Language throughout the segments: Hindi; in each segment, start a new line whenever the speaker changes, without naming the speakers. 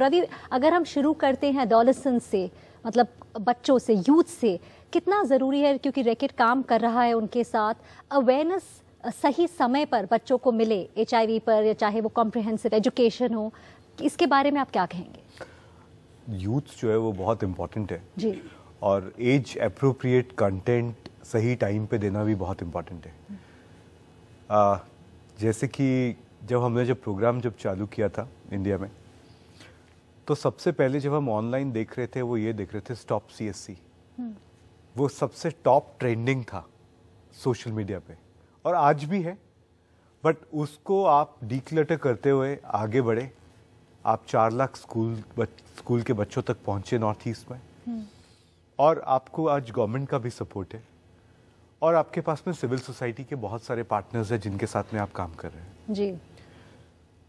रवि अगर हम शुरू करते हैं डॉलसन से मतलब बच्चों से यूथ से कितना ज़रूरी है क्योंकि रैकेट काम कर रहा है उनके साथ अवेयरनेस सही समय पर बच्चों को मिले एच पर या चाहे वो कॉम्प्रिहेंसिव एजुकेशन हो इसके बारे में आप क्या कहेंगे
यूथ जो है वो बहुत इम्पॉर्टेंट है जी और एज अप्रोप्रिएट कंटेंट सही टाइम पे देना भी बहुत इम्पॉर्टेंट है आ, जैसे कि जब हमने जब प्रोग्राम जब चालू किया था इंडिया में तो सबसे पहले जब हम ऑनलाइन देख रहे थे वो ये देख रहे थे स्टॉप हम्म। सीएससी वो सबसे टॉप ट्रेंडिंग था सोशल मीडिया पे और आज भी है बट उसको आप डिक्लटर करते हुए आगे बढ़े आप चार लाख स्कूल स्कूल के बच्चों तक पहुंचे नॉर्थ ईस्ट में हम्म। और आपको आज गवर्नमेंट का भी सपोर्ट है और आपके पास में सिविल सोसाइटी के बहुत सारे पार्टनर्स हैं जिनके साथ में आप काम कर रहे हैं जी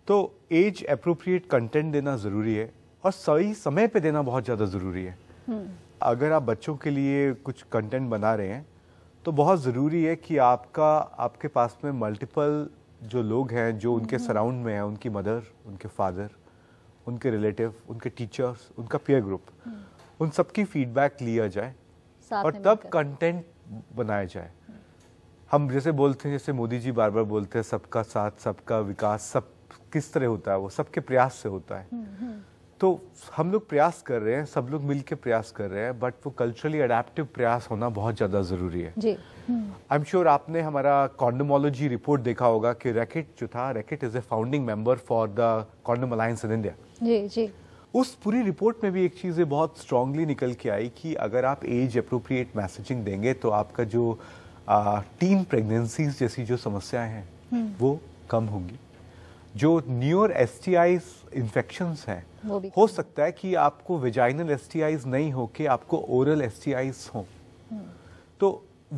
तो एज अप्रोप्रिएट कंटेंट देना ज़रूरी है और सही समय पे देना बहुत ज़्यादा ज़रूरी है हम्म। अगर आप बच्चों के लिए कुछ कंटेंट बना रहे हैं तो बहुत ज़रूरी है कि आपका आपके पास में मल्टीपल जो लोग हैं जो उनके सराउंड हम्म। में हैं उनकी मदर उनके फादर उनके रिलेटिव उनके टीचर्स उनका पीयर ग्रुप हम्म। उन सबकी फीडबैक लिया जाए और तब कंटेंट बनाया जाए हम जैसे बोलते हैं जैसे मोदी जी बार बार बोलते हैं सबका साथ सबका विकास सब किस तरह होता है वो सबके प्रयास से होता है तो हम लोग प्रयास कर रहे हैं सब लोग मिलकर प्रयास कर रहे हैं बट वो कल्चरली अडेप्टिव प्रयास होना बहुत ज़्यादा ज़रूरी है
आई
एम श्योर आपने हमारा कॉन्डोमोलॉजी रिपोर्ट देखा होगा कि रैकेट जो था Reckitt is a founding member for the condom alliance in India जी जी उस पूरी रिपोर्ट में भी एक चीज़ बहुत स्ट्रांगली निकल के आई कि अगर आप एज अप्रोप्रिएट मैसेजिंग देंगे तो आपका जो टीन प्रेगनेंसीज जैसी जो समस्याएं हैं हम्म। वो कम होंगी जो न्यूर एस टी आईज इन्फेक्शन है हो सकता है कि आपको वेजाइनल एस टी आईज नहीं हो के आपको ओरल एस टी आईज हो तो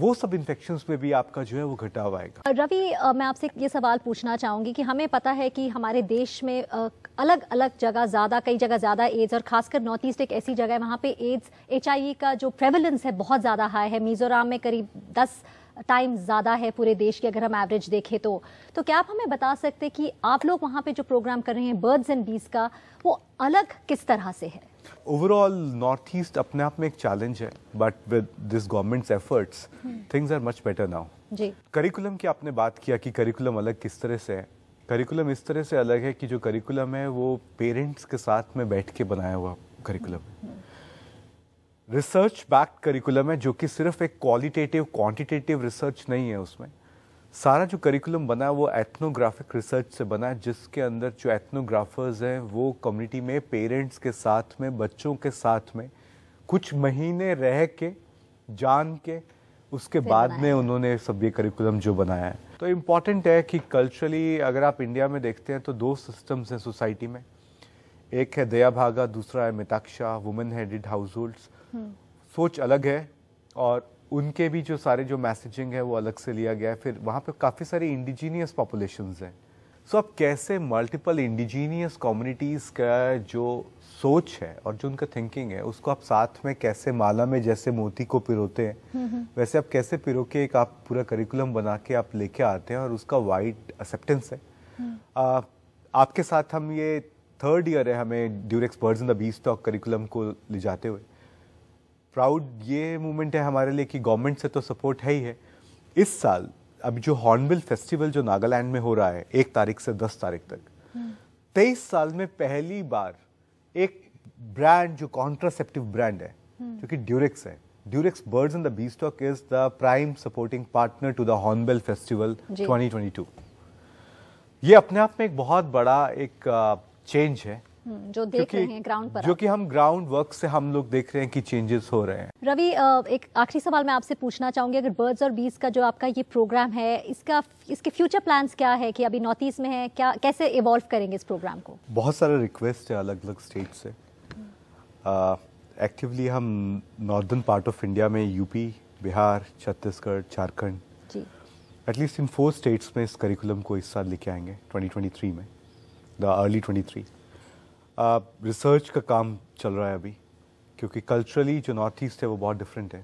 वो सब इन्फेक्शन में भी आपका जो है वो घटाव आएगा
रवि मैं आपसे ये सवाल पूछना चाहूंगी कि हमें पता है कि हमारे देश में अलग अलग जगह ज़्यादा कई जगह ज़्यादा एड्स और खासकर नॉर्थ ईस्ट एक ऐसी जगह है वहाँ पे एड्स एच e का जो प्रेवलेंस है बहुत ज़्यादा हाई है मिजोराम में करीब दस टाइम ज़्यादा है पूरे देश की अगर हम एवरेज देखें तो तो क्या आप हमें बता सकते कि आप लोग वहाँ पे जो प्रोग्राम कर रहे हैं बर्ड्स एंड बीज का वो अलग किस तरह से है
ओवरऑल नॉर्थ ईस्ट अपने आप में एक चैलेंज है but with this government's efforts things are much better now जी करिकुलम की आपने बात किया कि करिकुलम अलग किस तरह से है करिकुलम इस तरह से अलग है कि जो करिकुलम है वो पेरेंट्स के साथ में बैठ के बनाया हुआ करिकुलम रिसर्च बैक्ड करिकुलम है जो कि सिर्फ एक क्वालिटेटिव क्वांटिटेटिव रिसर्च नहीं है उसमें सारा जो करिकुलम बना है वो एथनोग्राफिक रिसर्च से बना है जिसके अंदर जो एथनोग्राफर्स हैं वो कम्युनिटी में पेरेंट्स के साथ में बच्चों के साथ में कुछ महीने रह के जान के उसके बाद में उन्होंने सब ये करिकुलम जो बनाया है तो इम्पॉर्टेंट है कि कल्चरली अगर आप इंडिया में देखते हैं तो दो सिस्टम्स हैं सोसाइटी में एक है दया भागा दूसरा है Mitaksha women headed households सोच अलग है और उनके भी जो सारे जो मैसेजिंग है वो अलग से लिया गया है फिर वहाँ पे काफ़ी सारी इंडिजीनियस पॉपुलेशन हैं सो so, अब कैसे मल्टीपल इंडिजीनियस कम्युनिटीज़ का जो सोच है और जो उनका थिंकिंग है उसको आप साथ में कैसे माला में जैसे मोती को पिरोते हैं वैसे आप कैसे पिरो के एक आप पूरा करिकुलम बना के आप लेके आते हैं और उसका वाइड एक्सेप्टेंस है आ, आपके साथ हम ये थर्ड ईयर है हमें ड्यूर experts in the Beanstalk curriculum को ले जाते हुए प्राउड ये मूवमेंट है हमारे लिए कि गवर्नमेंट से तो सपोर्ट है ही है इस साल अभी जो हॉर्नबिल फेस्टिवल जो नागालैंड में हो रहा है एक तारीख से दस तारीख तक हम्म। तेईस साल में पहली बार एक ब्रांड जो कॉन्ट्रासेप्टिव ब्रांड है हम्म। जो कि ड्यूरेक्स है birds in the the Beanstalk is the prime supporting partner to the Hornbill festival 2022. ये अपने आप में एक बहुत बड़ा एक चेंज uh, है
हम्म, जो देख रहे हैं ग्राउंड पर जो कि
हम ग्राउंड वर्क से हम लोग देख रहे हैं कि चेंजेस हो रहे हैं
रवि एक आखिरी सवाल मैं आपसे पूछना चाहूंगी अगर बर्ड्स और बीज का जो आपका ये प्रोग्राम है इसका इसके फ्यूचर प्लान्स क्या है कि अभी नॉर्थ ईस्ट में है क्या कैसे इवॉल्व करेंगे इस प्रोग्राम को
बहुत सारे रिक्वेस्ट है अलग अलग स्टेट से एक्टिवली हम नॉर्दर्न पार्ट ऑफ इंडिया में UP Bihar Chhattisgarh Jharkhand at least in four states में इस करिकुलम को इस साल लेके आएंगे 2023 में द अर्ली 23 रिसर्च का काम चल रहा है अभी क्योंकि कल्चरली जो नॉर्थ ईस्ट है वो बहुत डिफरेंट है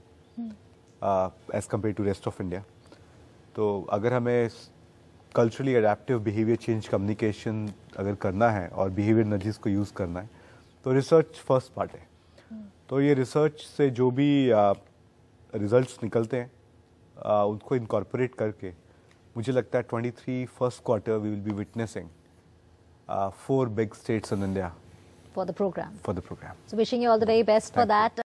as compared to rest of India तो अगर हमें culturally adaptive behaviour change communication अगर करना है और बिहेवियर नजीज को यूज़ करना है तो रिसर्च फर्स्ट पार्ट है तो ये रिसर्च से जो भी रिजल्ट्स uh, निकलते हैं आ, uh, उनको इनकॉर्पोरेट करके मुझे लगता है 23 first quarter we will be witnessing uh, four big states in India.
For the program. For the program. So wishing you all the very best Thank for that. You.